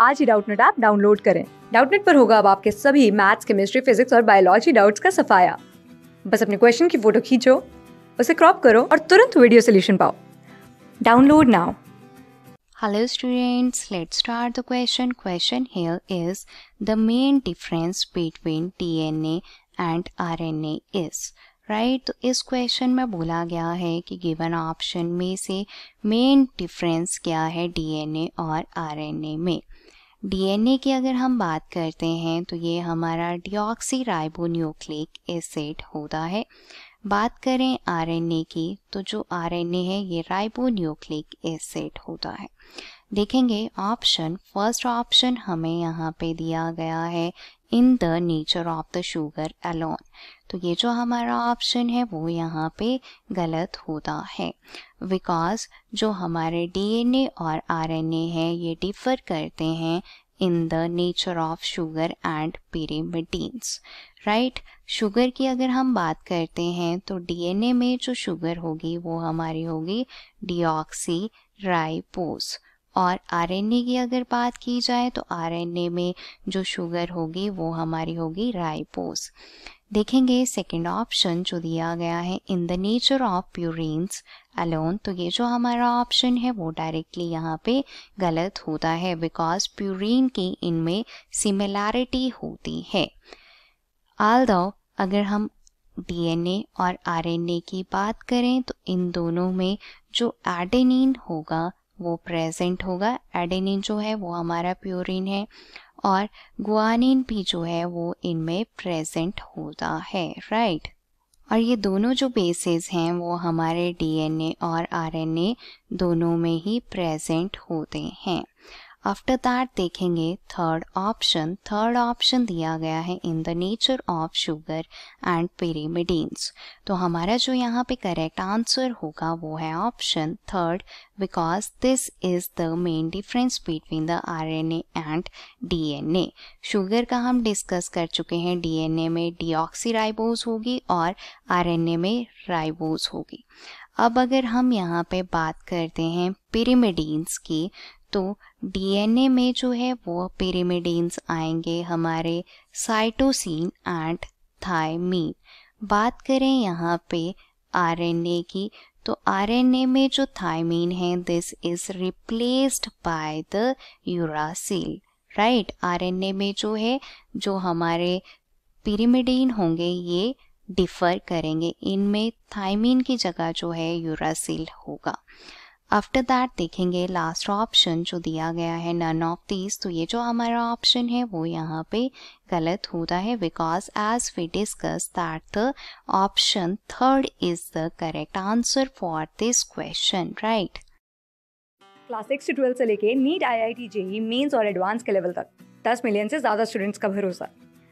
आज ही Doubtnut app download करें डाउटनेट पर होगा अब आपके सभी मैथ्स केमिस्ट्री फिजिक्स और बायोलॉजी डाउट्स का सफाया बस अपने क्वेश्चन की फोटो खींचो उसे क्रॉप करो और तुरंत वीडियो सोल्यूशन पाओ download now Hello students, let's start the question. Question here is the main difference between DNA and RNA is right right? तो इस क्वेश्चन में बोला गया है कि गिवन ऑप्शन में से मेन डिफरेंस क्या है डीएनए और आरएनए में डीएनए की अगर हम बात करते हैं तो ये हमारा डिऑक्सी राइबोन्यूक्लिक एसिड होता है बात करें आरएनए की तो जो आरएनए है ये राइबोन्यूक्लिक एसिड होता है देखेंगे ऑप्शन फर्स्ट ऑप्शन हमें यहाँ पे दिया गया है in the nature of the sugar alone तो ये जो हमारा ऑप्शन है वो यहाँ पे गलत होता है बिकॉज जो हमारे डीएनए और आरएनए है ये डिफर करते हैं in the nature of sugar and pyrimidines right sugar की अगर हम बात करते हैं तो डीएनए में जो शुगर होगी वो हमारी होगी डिऑक्सी राइपोस और आरएनए की अगर बात की जाए तो आरएनए में जो शुगर होगी वो हमारी होगी राइपोस देखेंगे सेकेंड ऑप्शन जो दिया गया है in the nature of purines alone तो ये जो हमारा ऑप्शन है वो डायरेक्टली यहाँ पे गलत होता है बिकॉज प्यूरिन की इनमें सिमिलैरिटी होती है आल अगर हम डीएनए और आरएनए की बात करें तो इन दोनों में जो एडेनिन होगा वो प्रेजेंट होगा एडेनिन जो है वो हमारा प्योरिन है और गुआनिन भी जो है वो इनमें प्रेजेंट होता है राइट और ये दोनों जो बेसेस हैं वो हमारे डीएनए और आरएनए दोनों में ही प्रेजेंट होते हैं आफ्टर दैट देखेंगे थर्ड ऑप्शन थर्ड ऑप्शन दिया गया है in the nature of sugar and pyrimidines तो हमारा जो यहाँ पे करेक्ट आंसर होगा वो है option third because this is the main difference between the RNA and DNA sugar का हम डिस्कस कर चुके हैं डीएनए में डीऑक्सी राइबोज होगी और आरएनए में राइबोज होगी अब अगर हम यहाँ पे बात करते हैं पिरीमिडीन्स की तो डीएनए में जो है वो पिरीमिडीन्स आएंगे हमारे साइटोसिन एंड थायमीन बात करें यहाँ पे आरएनए की तो आरएनए में जो थायमीन है this is replaced by the uracil right RNA में जो है जो हमारे पिरीमिडीन होंगे ये डिफर करेंगे इनमें थाइमिन की जगह जो है यूरासिल होगा आफ्टर दैट देखेंगे लास्ट ऑप्शन जो दिया गया है नन ऑफ दिस तो ये जो हमारा ऑप्शन है वो यहाँ पे गलत होता है because as we discuss that the option third is the correct answer for this question right class six से ट्वेल्थ से लेके NEET IIT JEE mains और एडवांस के लेवल तक दस मिलियन से ज़्यादा स्टूडेंट्स का भरोसा